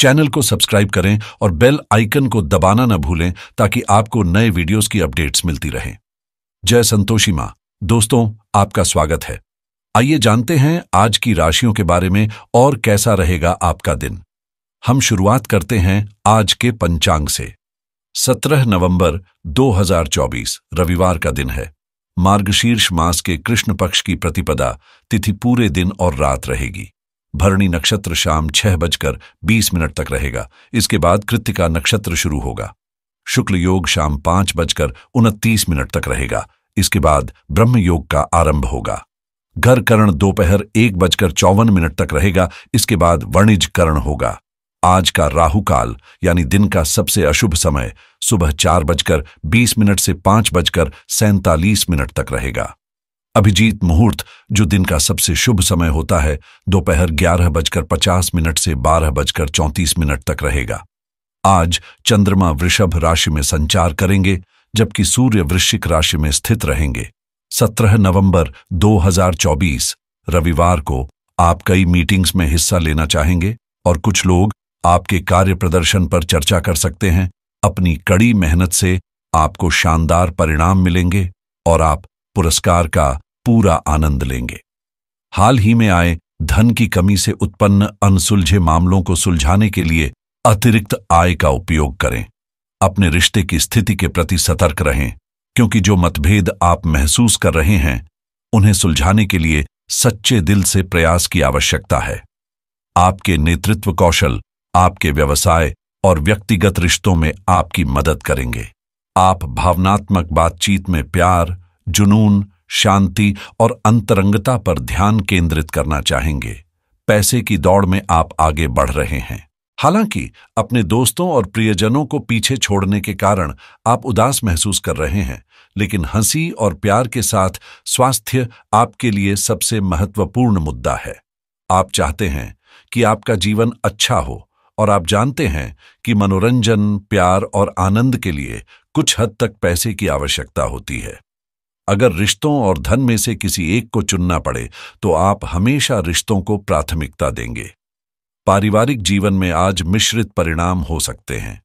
channel को subscribe करें और बेल आइकन को दबाना न भूलें ताकि आपको नए वीडियोस की अपडेट्स मिलती रहें जय संतोषी माँ दोस्तों आपका स्वागत है आइए जानते हैं आज की राशियों के बारे में और कैसा रहेगा आपका दिन हम शुरुआत करते हैं आज के पंचांग से 17 नवंबर 2024 रविवार का दिन है मार्गशीर्ष मास के कृष्ण पक्ष की प्रतिपदा तिथि पूरे दिन और रात रहेगी भरणी नक्षत्र शाम छह बजकर बीस मिनट तक रहेगा इसके बाद कृतिका नक्षत्र शुरू होगा शुक्ल योग शाम पांच बजकर उनतीस मिनट तक रहेगा इसके बाद ब्रह्म योग का आरंभ होगा घर करण दोपहर एक बजकर चौवन मिनट तक रहेगा इसके बाद वणिज करण होगा आज का राहु काल यानी दिन का सबसे अशुभ समय सुबह चार बजकर बीस मिनट से पांच बजकर सैंतालीस मिनट तक रहेगा अभिजीत मुहूर्त जो दिन का सबसे शुभ समय होता है दोपहर ग्यारह बजकर पचास मिनट से बारह बजकर चौंतीस मिनट तक रहेगा आज चंद्रमा वृषभ राशि में संचार करेंगे जबकि सूर्य वृश्चिक राशि में स्थित रहेंगे 17 नवंबर 2024 रविवार को आप कई मीटिंग्स में हिस्सा लेना चाहेंगे और कुछ लोग आपके कार्य प्रदर्शन पर चर्चा कर सकते हैं अपनी कड़ी मेहनत से आपको शानदार परिणाम मिलेंगे और आप पुरस्कार का पूरा आनंद लेंगे हाल ही में आए धन की कमी से उत्पन्न अनसुलझे मामलों को सुलझाने के लिए अतिरिक्त आय का उपयोग करें अपने रिश्ते की स्थिति के प्रति सतर्क रहें क्योंकि जो मतभेद आप महसूस कर रहे हैं उन्हें सुलझाने के लिए सच्चे दिल से प्रयास की आवश्यकता है आपके नेतृत्व कौशल आपके व्यवसाय और व्यक्तिगत रिश्तों में आपकी मदद करेंगे आप भावनात्मक बातचीत में प्यार जुनून शांति और अंतरंगता पर ध्यान केंद्रित करना चाहेंगे पैसे की दौड़ में आप आगे बढ़ रहे हैं हालांकि अपने दोस्तों और प्रियजनों को पीछे छोड़ने के कारण आप उदास महसूस कर रहे हैं लेकिन हंसी और प्यार के साथ स्वास्थ्य आपके लिए सबसे महत्वपूर्ण मुद्दा है आप चाहते हैं कि आपका जीवन अच्छा हो और आप जानते हैं कि मनोरंजन प्यार और आनंद के लिए कुछ हद तक पैसे की आवश्यकता होती है अगर रिश्तों और धन में से किसी एक को चुनना पड़े तो आप हमेशा रिश्तों को प्राथमिकता देंगे पारिवारिक जीवन में आज मिश्रित परिणाम हो सकते हैं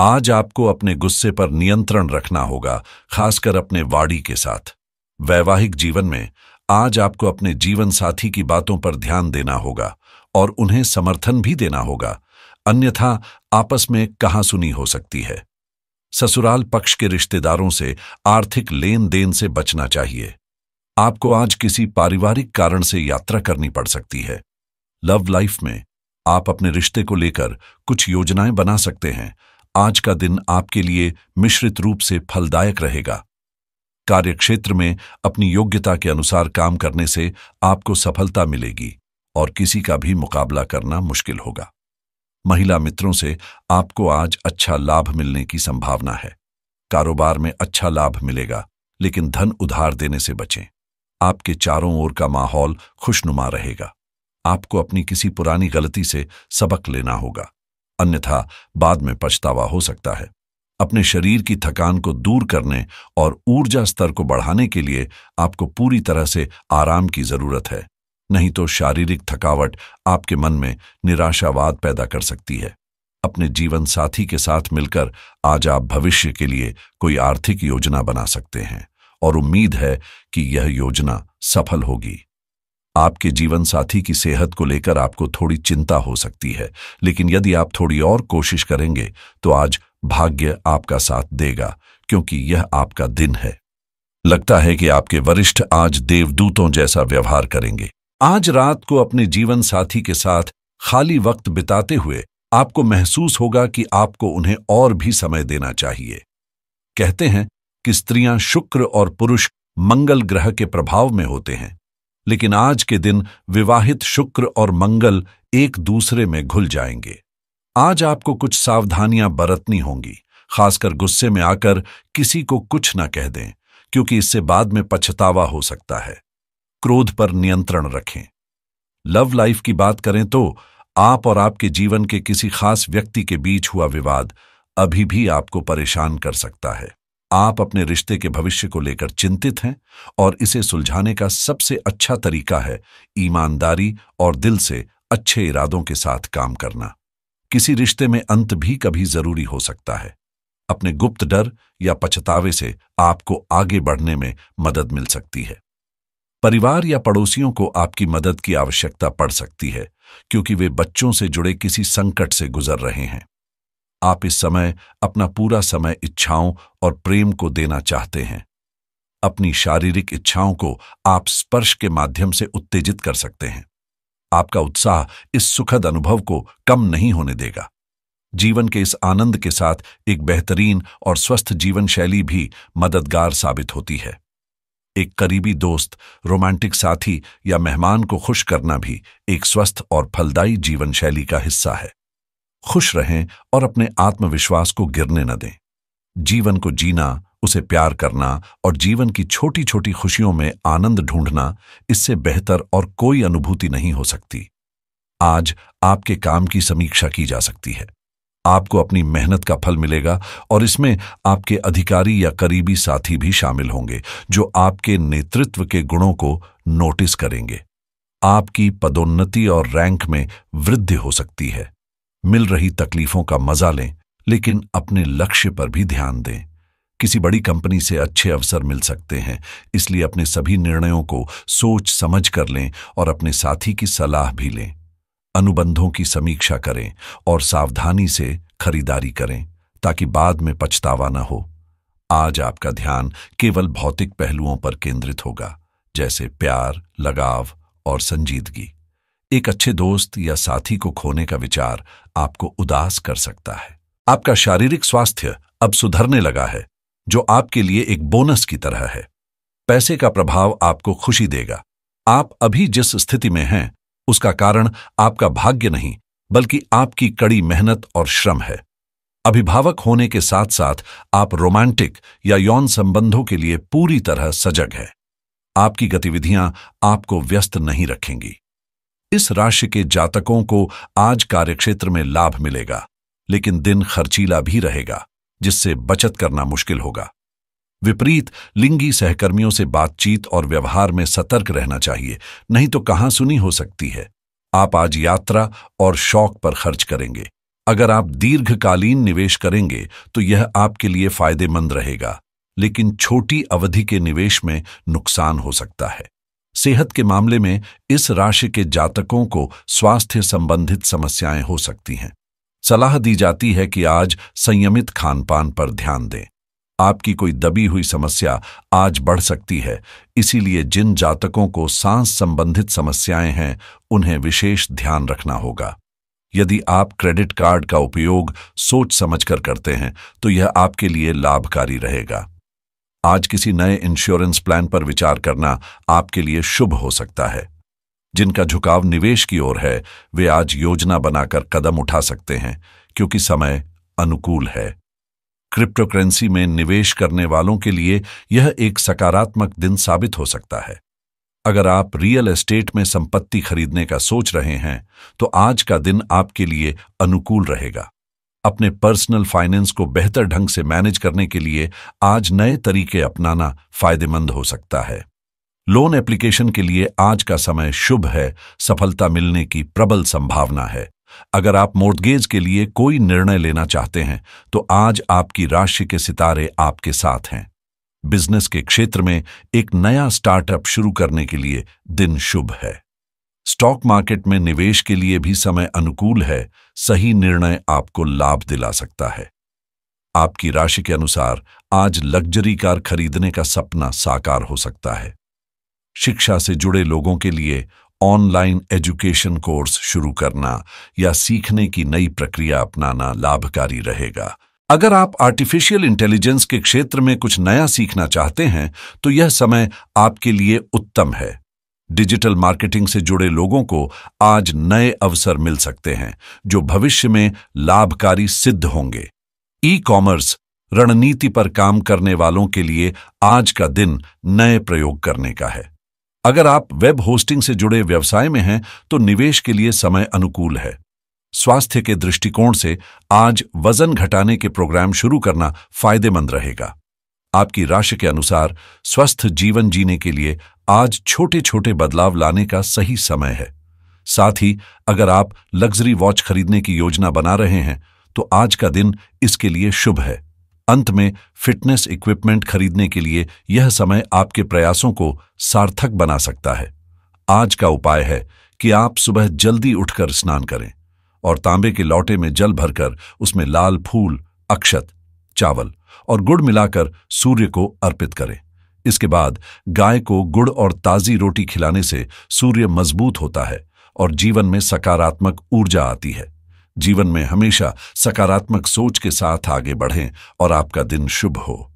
आज आपको अपने गुस्से पर नियंत्रण रखना होगा खासकर अपने वाड़ी के साथ वैवाहिक जीवन में आज आपको अपने जीवन साथी की बातों पर ध्यान देना होगा और उन्हें समर्थन भी देना होगा अन्यथा आपस में कहासुनी हो सकती है ससुराल पक्ष के रिश्तेदारों से आर्थिक लेन देन से बचना चाहिए आपको आज किसी पारिवारिक कारण से यात्रा करनी पड़ सकती है लव लाइफ में आप अपने रिश्ते को लेकर कुछ योजनाएं बना सकते हैं आज का दिन आपके लिए मिश्रित रूप से फलदायक रहेगा कार्यक्षेत्र में अपनी योग्यता के अनुसार काम करने से आपको सफलता मिलेगी और किसी का भी मुकाबला करना मुश्किल होगा महिला मित्रों से आपको आज अच्छा लाभ मिलने की संभावना है कारोबार में अच्छा लाभ मिलेगा लेकिन धन उधार देने से बचें आपके चारों ओर का माहौल खुशनुमा रहेगा आपको अपनी किसी पुरानी गलती से सबक लेना होगा अन्यथा बाद में पछतावा हो सकता है अपने शरीर की थकान को दूर करने और ऊर्जा स्तर को बढ़ाने के लिए आपको पूरी तरह से आराम की जरूरत है नहीं तो शारीरिक थकावट आपके मन में निराशावाद पैदा कर सकती है अपने जीवन साथी के साथ मिलकर आज आप भविष्य के लिए कोई आर्थिक योजना बना सकते हैं और उम्मीद है कि यह योजना सफल होगी आपके जीवन साथी की सेहत को लेकर आपको थोड़ी चिंता हो सकती है लेकिन यदि आप थोड़ी और कोशिश करेंगे तो आज भाग्य आपका साथ देगा क्योंकि यह आपका दिन है लगता है कि आपके वरिष्ठ आज देवदूतों जैसा व्यवहार करेंगे आज रात को अपने जीवन साथी के साथ खाली वक्त बिताते हुए आपको महसूस होगा कि आपको उन्हें और भी समय देना चाहिए कहते हैं कि स्त्रियां शुक्र और पुरुष मंगल ग्रह के प्रभाव में होते हैं लेकिन आज के दिन विवाहित शुक्र और मंगल एक दूसरे में घुल जाएंगे आज आपको कुछ सावधानियां बरतनी होंगी खासकर गुस्से में आकर किसी को कुछ न कह दें क्योंकि इससे बाद में पछतावा हो सकता है क्रोध पर नियंत्रण रखें लव लाइफ की बात करें तो आप और आपके जीवन के किसी खास व्यक्ति के बीच हुआ विवाद अभी भी आपको परेशान कर सकता है आप अपने रिश्ते के भविष्य को लेकर चिंतित हैं और इसे सुलझाने का सबसे अच्छा तरीका है ईमानदारी और दिल से अच्छे इरादों के साथ काम करना किसी रिश्ते में अंत भी कभी जरूरी हो सकता है अपने गुप्त डर या पछतावे से आपको आगे बढ़ने में मदद मिल सकती है परिवार या पड़ोसियों को आपकी मदद की आवश्यकता पड़ सकती है क्योंकि वे बच्चों से जुड़े किसी संकट से गुजर रहे हैं आप इस समय अपना पूरा समय इच्छाओं और प्रेम को देना चाहते हैं अपनी शारीरिक इच्छाओं को आप स्पर्श के माध्यम से उत्तेजित कर सकते हैं आपका उत्साह इस सुखद अनुभव को कम नहीं होने देगा जीवन के इस आनंद के साथ एक बेहतरीन और स्वस्थ जीवन शैली भी मददगार साबित होती है एक करीबी दोस्त रोमांटिक साथी या मेहमान को खुश करना भी एक स्वस्थ और फलदायी जीवन शैली का हिस्सा है खुश रहें और अपने आत्मविश्वास को गिरने न दें जीवन को जीना उसे प्यार करना और जीवन की छोटी छोटी खुशियों में आनंद ढूंढना इससे बेहतर और कोई अनुभूति नहीं हो सकती आज आपके काम की समीक्षा की जा सकती है आपको अपनी मेहनत का फल मिलेगा और इसमें आपके अधिकारी या करीबी साथी भी शामिल होंगे जो आपके नेतृत्व के गुणों को नोटिस करेंगे आपकी पदोन्नति और रैंक में वृद्धि हो सकती है मिल रही तकलीफों का मजा लें लेकिन अपने लक्ष्य पर भी ध्यान दें किसी बड़ी कंपनी से अच्छे अवसर मिल सकते हैं इसलिए अपने सभी निर्णयों को सोच समझ कर लें और अपने साथी की सलाह भी लें अनुबंधों की समीक्षा करें और सावधानी से खरीदारी करें ताकि बाद में पछतावा न हो आज आपका ध्यान केवल भौतिक पहलुओं पर केंद्रित होगा जैसे प्यार लगाव और संजीदगी एक अच्छे दोस्त या साथी को खोने का विचार आपको उदास कर सकता है आपका शारीरिक स्वास्थ्य अब सुधरने लगा है जो आपके लिए एक बोनस की तरह है पैसे का प्रभाव आपको खुशी देगा आप अभी जिस स्थिति में हैं उसका कारण आपका भाग्य नहीं बल्कि आपकी कड़ी मेहनत और श्रम है अभिभावक होने के साथ साथ आप रोमांटिक या यौन संबंधों के लिए पूरी तरह सजग है आपकी गतिविधियां आपको व्यस्त नहीं रखेंगी इस राशि के जातकों को आज कार्यक्षेत्र में लाभ मिलेगा लेकिन दिन खर्चीला भी रहेगा जिससे बचत करना मुश्किल होगा विपरीत लिंगी सहकर्मियों से बातचीत और व्यवहार में सतर्क रहना चाहिए नहीं तो कहां सुनी हो सकती है आप आज यात्रा और शौक पर खर्च करेंगे अगर आप दीर्घकालीन निवेश करेंगे तो यह आपके लिए फायदेमंद रहेगा लेकिन छोटी अवधि के निवेश में नुकसान हो सकता है सेहत के मामले में इस राशि के जातकों को स्वास्थ्य संबंधित समस्याएं हो सकती हैं सलाह दी जाती है कि आज संयमित खानपान पर ध्यान दें आपकी कोई दबी हुई समस्या आज बढ़ सकती है इसीलिए जिन जातकों को सांस संबंधित समस्याएं हैं उन्हें विशेष ध्यान रखना होगा यदि आप क्रेडिट कार्ड का उपयोग सोच समझकर करते हैं तो यह आपके लिए लाभकारी रहेगा आज किसी नए इंश्योरेंस प्लान पर विचार करना आपके लिए शुभ हो सकता है जिनका झुकाव निवेश की ओर है वे आज योजना बनाकर कदम उठा सकते हैं क्योंकि समय अनुकूल है क्रिप्टोकरेंसी में निवेश करने वालों के लिए यह एक सकारात्मक दिन साबित हो सकता है अगर आप रियल एस्टेट में संपत्ति खरीदने का सोच रहे हैं तो आज का दिन आपके लिए अनुकूल रहेगा अपने पर्सनल फाइनेंस को बेहतर ढंग से मैनेज करने के लिए आज नए तरीके अपनाना फायदेमंद हो सकता है लोन एप्लीकेशन के लिए आज का समय शुभ है सफलता मिलने की प्रबल संभावना है अगर आप मोर्टगेज के लिए कोई निर्णय लेना चाहते हैं तो आज आपकी राशि के सितारे आपके साथ हैं बिजनेस के क्षेत्र में एक नया स्टार्टअप शुरू करने के लिए दिन शुभ है स्टॉक मार्केट में निवेश के लिए भी समय अनुकूल है सही निर्णय आपको लाभ दिला सकता है आपकी राशि के अनुसार आज लग्जरी कार खरीदने का सपना साकार हो सकता है शिक्षा से जुड़े लोगों के लिए ऑनलाइन एजुकेशन कोर्स शुरू करना या सीखने की नई प्रक्रिया अपनाना लाभकारी रहेगा अगर आप आर्टिफिशियल इंटेलिजेंस के क्षेत्र में कुछ नया सीखना चाहते हैं तो यह समय आपके लिए उत्तम है डिजिटल मार्केटिंग से जुड़े लोगों को आज नए अवसर मिल सकते हैं जो भविष्य में लाभकारी सिद्ध होंगे ई कॉमर्स रणनीति पर काम करने वालों के लिए आज का दिन नए प्रयोग करने का है अगर आप वेब होस्टिंग से जुड़े व्यवसाय में हैं तो निवेश के लिए समय अनुकूल है स्वास्थ्य के दृष्टिकोण से आज वजन घटाने के प्रोग्राम शुरू करना फायदेमंद रहेगा आपकी राशि के अनुसार स्वस्थ जीवन जीने के लिए आज छोटे छोटे बदलाव लाने का सही समय है साथ ही अगर आप लग्जरी वॉच खरीदने की योजना बना रहे हैं तो आज का दिन इसके लिए शुभ है अंत में फिटनेस इक्विपमेंट खरीदने के लिए यह समय आपके प्रयासों को सार्थक बना सकता है आज का उपाय है कि आप सुबह जल्दी उठकर स्नान करें और तांबे के लौटे में जल भरकर उसमें लाल फूल अक्षत चावल और गुड़ मिलाकर सूर्य को अर्पित करें इसके बाद गाय को गुड़ और ताज़ी रोटी खिलाने से सूर्य मजबूत होता है और जीवन में सकारात्मक ऊर्जा आती है जीवन में हमेशा सकारात्मक सोच के साथ आगे बढ़ें और आपका दिन शुभ हो